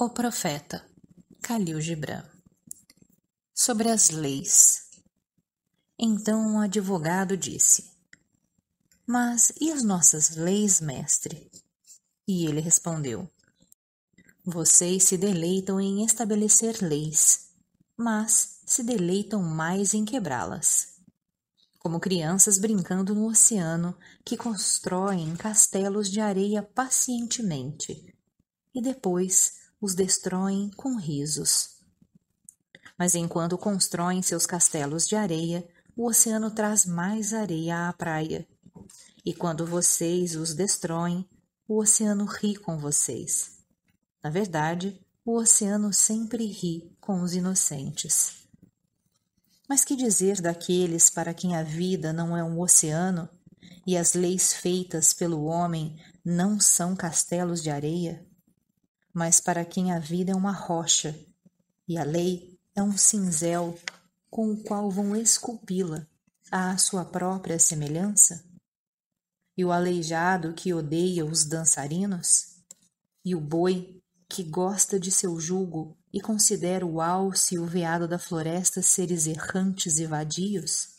O Profeta, Khalil Gibran. Sobre as leis. Então o um advogado disse: Mas e as nossas leis, mestre? E ele respondeu: Vocês se deleitam em estabelecer leis, mas se deleitam mais em quebrá-las. Como crianças brincando no oceano que constroem castelos de areia pacientemente e depois os destroem com risos. Mas enquanto constroem seus castelos de areia, o oceano traz mais areia à praia. E quando vocês os destroem, o oceano ri com vocês. Na verdade, o oceano sempre ri com os inocentes. Mas que dizer daqueles para quem a vida não é um oceano e as leis feitas pelo homem não são castelos de areia? mas para quem a vida é uma rocha e a lei é um cinzel com o qual vão esculpi-la à sua própria semelhança? E o aleijado que odeia os dançarinos? E o boi que gosta de seu jugo e considera o alce e o veado da floresta seres errantes e vadios?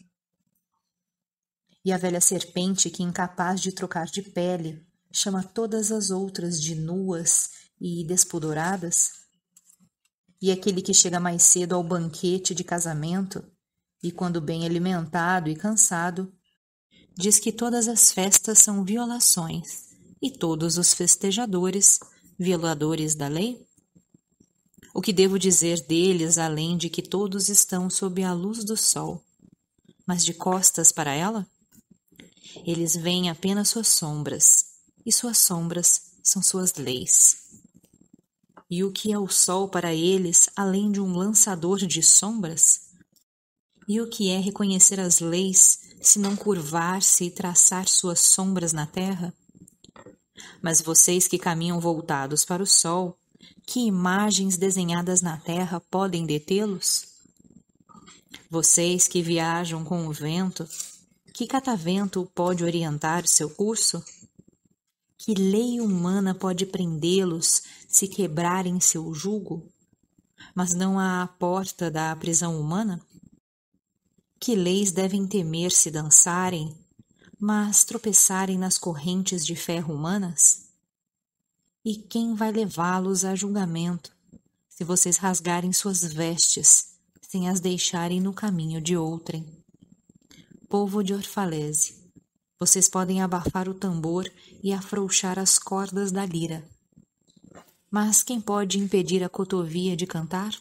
E a velha serpente que, incapaz de trocar de pele, chama todas as outras de nuas e despudoradas e aquele que chega mais cedo ao banquete de casamento, e quando bem alimentado e cansado, diz que todas as festas são violações e todos os festejadores violadores da lei? O que devo dizer deles além de que todos estão sob a luz do sol, mas de costas para ela? Eles veem apenas suas sombras, e suas sombras são suas leis. E o que é o sol para eles, além de um lançador de sombras? E o que é reconhecer as leis, se não curvar-se e traçar suas sombras na terra? Mas vocês que caminham voltados para o sol, que imagens desenhadas na terra podem detê-los? Vocês que viajam com o vento, que catavento pode orientar seu curso? Que lei humana pode prendê-los se quebrarem seu jugo? Mas não há a porta da prisão humana? Que leis devem temer se dançarem, mas tropeçarem nas correntes de ferro humanas? E quem vai levá-los a julgamento, se vocês rasgarem suas vestes, sem as deixarem no caminho de outrem? Povo de Orfalese, vocês podem abafar o tambor e afrouxar as cordas da lira. Mas quem pode impedir a cotovia de cantar?